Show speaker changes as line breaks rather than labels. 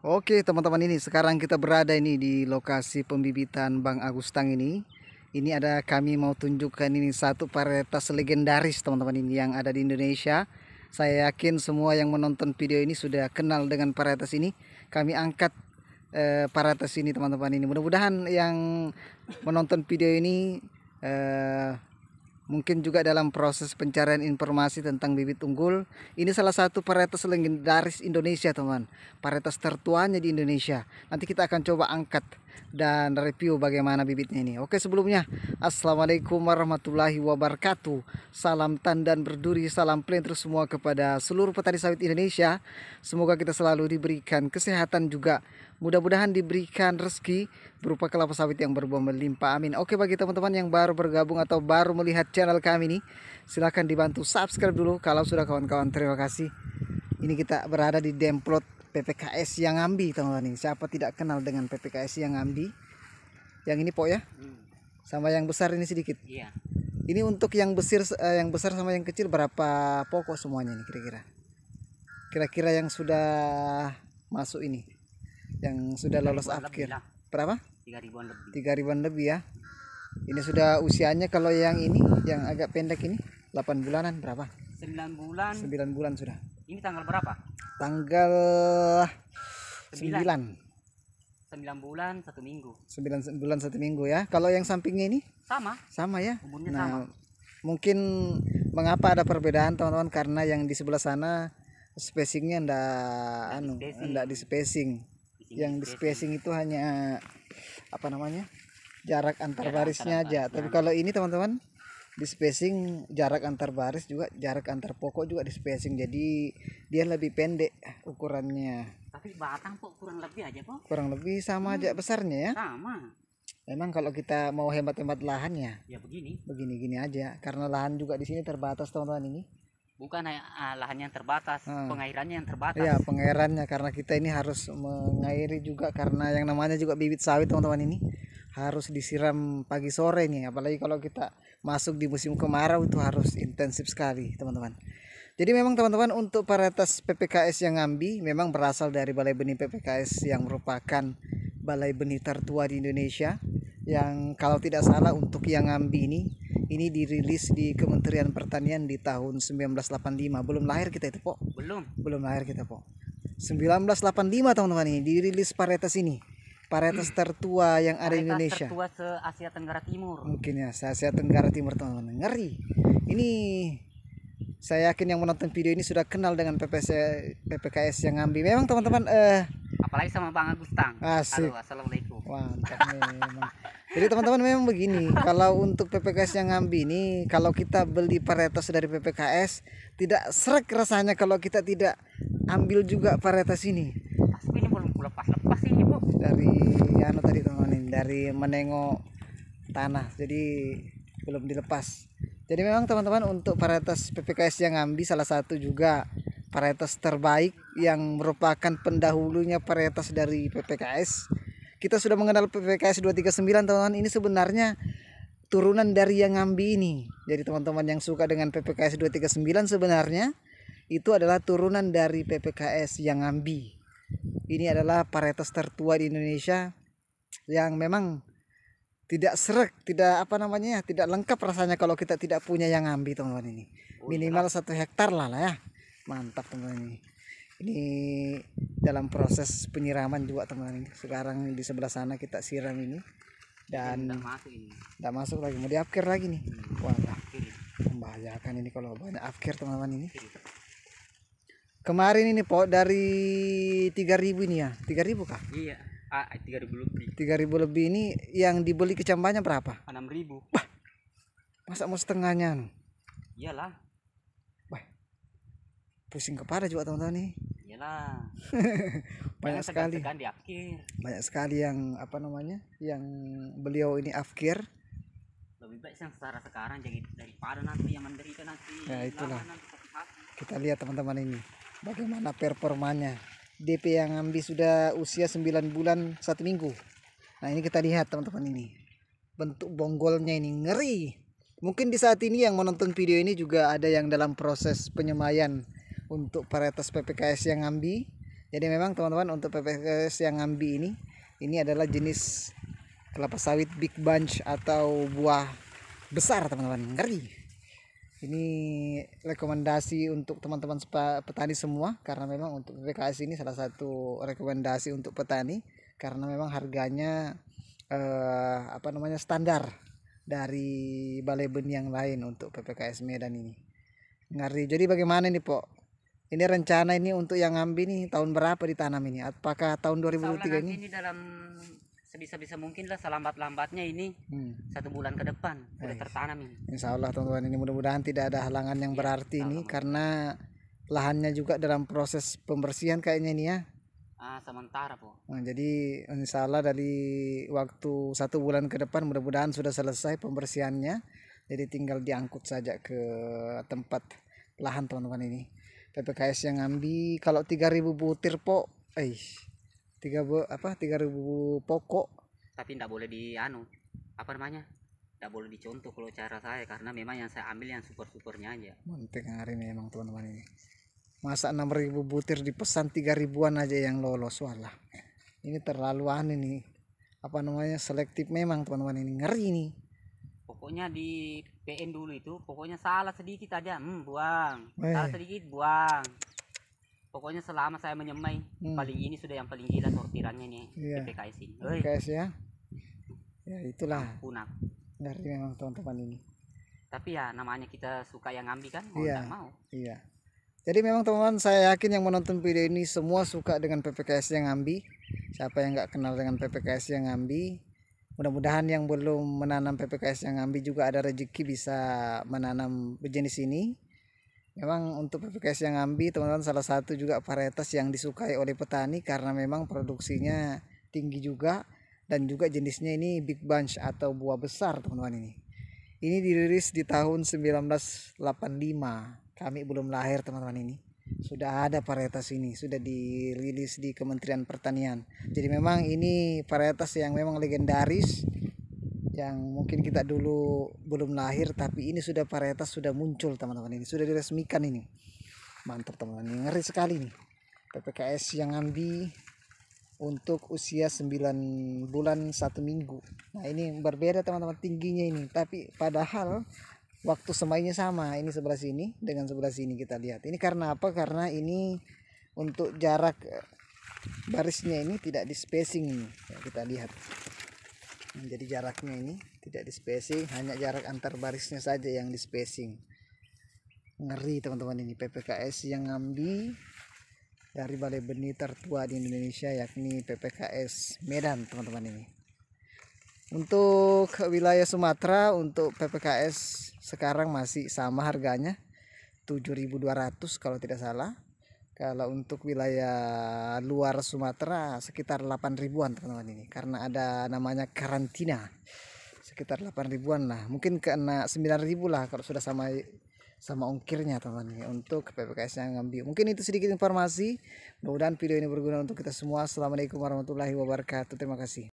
Oke teman-teman ini sekarang kita berada ini di lokasi pembibitan Bang Agustang ini Ini ada kami mau tunjukkan ini satu varietas legendaris teman-teman ini yang ada di Indonesia Saya yakin semua yang menonton video ini sudah kenal dengan varietas ini Kami angkat eh, ini teman-teman ini Mudah-mudahan yang menonton video ini eh, Mungkin juga dalam proses pencarian informasi tentang bibit unggul, ini salah satu varietas legendaris Indonesia, teman. Varietas tertuanya di Indonesia. Nanti kita akan coba angkat dan review bagaimana bibitnya ini. Oke, sebelumnya, Assalamualaikum warahmatullahi wabarakatuh. Salam tandan berduri, salam plain terus semua kepada seluruh petani sawit Indonesia. Semoga kita selalu diberikan kesehatan juga Mudah-mudahan diberikan rezeki berupa kelapa sawit yang berbuah melimpah. Amin. Oke bagi teman-teman yang baru bergabung atau baru melihat channel kami ini, silahkan dibantu subscribe dulu kalau sudah kawan-kawan. Terima kasih. Ini kita berada di Demplot PPKS yang ambi teman-teman. Siapa tidak kenal dengan PPKS yang ambi? Yang ini pok ya? Hmm. Sama yang besar ini sedikit. Iya. Ini untuk yang besar eh, yang besar sama yang kecil berapa pokok semuanya ini kira-kira? Kira-kira yang sudah masuk ini yang sudah lolos akhir berapa tiga ribuan lebih tiga ribuan lebih ya ini sudah usianya kalau yang ini yang agak pendek ini 8 bulanan berapa
9 bulan 9 bulan sudah ini tanggal berapa
tanggal 9 9,
9 bulan satu minggu
9 bulan satu minggu ya kalau yang sampingnya ini sama sama ya Umurnya nah sama. mungkin mengapa ada perbedaan teman-teman karena yang di sebelah sana spacingnya ndak anu ndak di spacing yang di spacing itu hanya apa namanya jarak antar jarak barisnya antar aja barisnya. tapi nah. kalau ini teman-teman di spacing jarak antar baris juga jarak antar pokok juga di spacing jadi dia lebih pendek ukurannya
tapi batang kok kurang lebih aja kok
kurang lebih sama hmm. aja besarnya ya
sama
Memang kalau kita mau hemat-hemat lahannya Ya begini. Begini gini aja karena lahan juga di sini terbatas
teman-teman ini bukan uh, eh, ah, lahan yang terbatas hmm. pengairannya yang terbatas ya pengairannya
karena kita ini harus mengairi juga karena yang namanya juga bibit sawit teman-teman ini harus disiram pagi sore nih apalagi kalau kita masuk di musim kemarau itu harus intensif sekali teman-teman jadi memang teman-teman untuk varietas PPKS yang ngambi memang berasal dari balai benih PPKS yang merupakan balai benih tertua di Indonesia yang kalau tidak salah untuk yang ngambi ini ini dirilis di Kementerian Pertanian di tahun 1985 belum lahir kita itu po belum belum lahir kita po 1985 teman-teman ini dirilis varietas ini varietas hmm. tertua yang ada di Indonesia tertua
se Asia Tenggara Timur
mungkin ya se Asia Tenggara Timur teman-teman ngeri ini saya yakin yang menonton video ini sudah kenal dengan PPS, PPKS yang ngambil memang teman-teman eh, -teman, uh,
apalagi sama Bang Agustang. Asik. Halo, Assalamualaikum. Mantap memang.
Jadi teman-teman memang begini, kalau untuk PPKS yang ngambi ini kalau kita beli paretas dari PPKS tidak serak rasanya kalau kita tidak ambil juga paretas ini. Pasti ini belum lepas-lepas ini, Bu. Dari ya anu no, tadi teman ini, dari menengok tanah. Jadi belum dilepas. Jadi memang teman-teman untuk paretas PPKS yang ngambi salah satu juga varietas terbaik yang merupakan pendahulunya varietas dari PPKS. Kita sudah mengenal PPKS 239 teman-teman ini sebenarnya turunan dari yang ngambi ini. Jadi teman-teman yang suka dengan PPKS 239 sebenarnya itu adalah turunan dari PPKS yang ngambi. Ini adalah varietas tertua di Indonesia yang memang tidak serak, tidak apa namanya tidak lengkap rasanya kalau kita tidak punya yang ngambi teman-teman ini. Oh, iya. Minimal satu hektar lah lah ya mantap teman-teman ini ini dalam proses penyiraman juga teman-teman ini sekarang di sebelah sana kita siram ini dan
tidak
masuk, masuk lagi mau di diapkir lagi nih hmm. wah membahayakan ini kalau banyak apkir teman-teman ini kemarin ini po dari 3000 ini ya 3000 kah
iya ah, eh, 3000 lebih
3000 lebih ini yang dibeli kecambahnya berapa
6000 bah
masa mau setengahnya anu? iyalah pusing kepala juga teman-teman nih iyalah banyak sekali di akhir. banyak sekali yang apa namanya yang beliau ini afkir
lebih baik secara sekarang jadi daripada nanti yang menderita nanti ya itulah nanti
kita lihat teman-teman ini bagaimana performanya DP yang ambil sudah usia 9 bulan satu minggu nah ini kita lihat teman-teman ini bentuk bonggolnya ini ngeri mungkin di saat ini yang menonton video ini juga ada yang dalam proses penyemayan untuk varietas PPKS yang ngambi. Jadi memang teman-teman untuk PPKS yang ngambi ini ini adalah jenis kelapa sawit big bunch atau buah besar teman-teman. Ngeri. Ini rekomendasi untuk teman-teman petani semua karena memang untuk PPKS ini salah satu rekomendasi untuk petani karena memang harganya eh, apa namanya standar dari balai yang lain untuk PPKS Medan ini ngeri jadi bagaimana nih pok ini rencana ini untuk yang ngambil nih tahun berapa ditanam ini? Apakah tahun 2023 ini?
Ini dalam sebisa-bisa mungkin lah selambat-lambatnya ini hmm. satu bulan ke depan sudah eh, tertanam ini. Insya Allah
teman-teman ini mudah-mudahan tidak ada halangan yang ya, berarti ini karena lahannya juga dalam proses pembersihan kayaknya ini ya.
Ah, sementara po.
Nah, jadi insya Allah dari waktu satu bulan ke depan mudah-mudahan sudah selesai pembersihannya. Jadi tinggal diangkut saja ke tempat lahan teman-teman ini. PPKS yang ngambil kalau 3000 butir po eh tiga bu apa 3000 pokok
tapi tidak boleh di anu apa namanya tidak boleh dicontoh kalau cara saya karena memang yang saya ambil yang super supernya aja
mantep hari ini emang teman-teman ini masa 6000 butir dipesan 3000an aja yang lolos walah ini terlalu aneh nih apa namanya selektif memang teman-teman ini ngeri nih
pokoknya di PN dulu itu pokoknya salah sedikit aja hmm, buang Wey. salah sedikit buang pokoknya selama saya menyemai hmm. paling ini sudah yang paling gila sortirannya nih iya. PPKS ini PPKS
ya ya itulah punak dari memang teman-teman ini
tapi ya namanya kita suka yang ngambil kan mau iya. mau
iya jadi memang teman-teman saya yakin yang menonton video ini semua suka dengan PPKS yang ngambi. Siapa yang nggak kenal dengan PPKS yang ngambi, mudah-mudahan yang belum menanam PPKS yang ngambi juga ada rezeki bisa menanam jenis ini memang untuk PPKS yang ngambi teman-teman salah satu juga varietas yang disukai oleh petani karena memang produksinya tinggi juga dan juga jenisnya ini big bunch atau buah besar teman-teman ini ini dirilis di tahun 1985 kami belum lahir teman-teman ini sudah ada varietas ini sudah dirilis di Kementerian Pertanian jadi memang ini varietas yang memang legendaris yang mungkin kita dulu belum lahir tapi ini sudah varietas sudah muncul teman-teman ini sudah diresmikan ini mantap teman-teman ngeri sekali nih PPKS yang ambil untuk usia 9 bulan satu minggu nah ini berbeda teman-teman tingginya ini tapi padahal waktu semainya sama ini sebelah sini dengan sebelah sini kita lihat ini karena apa karena ini untuk jarak eh, barisnya ini tidak di spacing ya, kita lihat jadi jaraknya ini tidak di spacing hanya jarak antar barisnya saja yang di spacing ngeri teman-teman ini PPKS yang ngambil dari balai benih tertua di Indonesia yakni PPKS Medan teman-teman ini untuk wilayah Sumatera untuk PPKS sekarang masih sama harganya 7.200 kalau tidak salah. Kalau untuk wilayah luar Sumatera sekitar 8 ribuan teman-teman ini karena ada namanya karantina sekitar 8 ribuan lah mungkin kena 9 ribu lah kalau sudah sama sama ongkirnya teman-teman untuk PPKS yang ngambil mungkin itu sedikit informasi mudah-mudahan video ini berguna untuk kita semua Assalamualaikum warahmatullahi wabarakatuh terima kasih